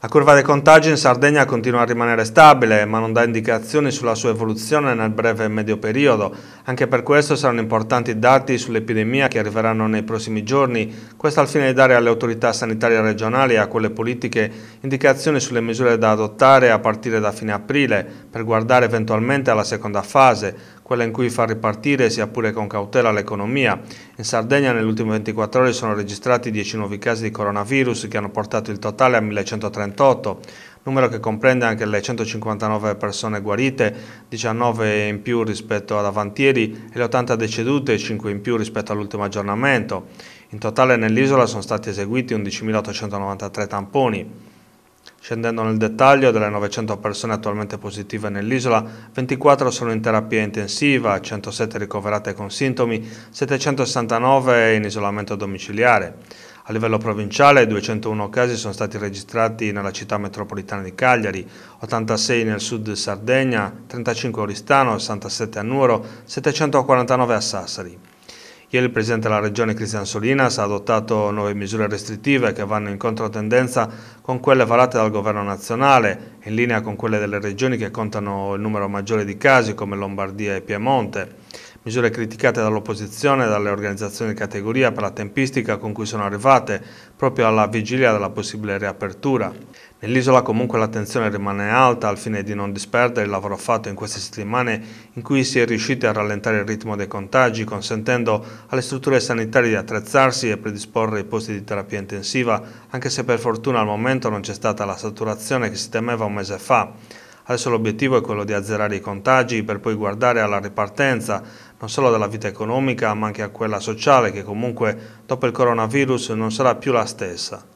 La curva dei contagi in Sardegna continua a rimanere stabile, ma non dà indicazioni sulla sua evoluzione nel breve e medio periodo. Anche per questo saranno importanti i dati sull'epidemia che arriveranno nei prossimi giorni, questo al fine di dare alle autorità sanitarie regionali e a quelle politiche indicazioni sulle misure da adottare a partire da fine aprile, per guardare eventualmente alla seconda fase, quella in cui far ripartire, sia pure con cautela, l'economia. In Sardegna nelle ultime 24 ore sono registrati 10 nuovi casi di coronavirus che hanno portato il totale a 1138, numero che comprende anche le 159 persone guarite, 19 in più rispetto ad avantieri e le 80 decedute 5 in più rispetto all'ultimo aggiornamento. In totale nell'isola sono stati eseguiti 11.893 tamponi. Scendendo nel dettaglio, delle 900 persone attualmente positive nell'isola, 24 sono in terapia intensiva, 107 ricoverate con sintomi, 769 in isolamento domiciliare. A livello provinciale 201 casi sono stati registrati nella città metropolitana di Cagliari, 86 nel sud Sardegna, 35 a Oristano, 67 a Nuoro, 749 a Sassari. Ieri il Presidente della Regione Cristian Solinas ha adottato nuove misure restrittive che vanno in controtendenza con quelle varate dal Governo nazionale, in linea con quelle delle regioni che contano il numero maggiore di casi come Lombardia e Piemonte misure criticate dall'opposizione e dalle organizzazioni di categoria per la tempistica con cui sono arrivate proprio alla vigilia della possibile riapertura. Nell'isola comunque l'attenzione rimane alta al fine di non disperdere il lavoro fatto in queste settimane in cui si è riusciti a rallentare il ritmo dei contagi consentendo alle strutture sanitarie di attrezzarsi e predisporre i posti di terapia intensiva anche se per fortuna al momento non c'è stata la saturazione che si temeva un mese fa. Adesso l'obiettivo è quello di azzerare i contagi per poi guardare alla ripartenza non solo della vita economica ma anche a quella sociale che comunque dopo il coronavirus non sarà più la stessa.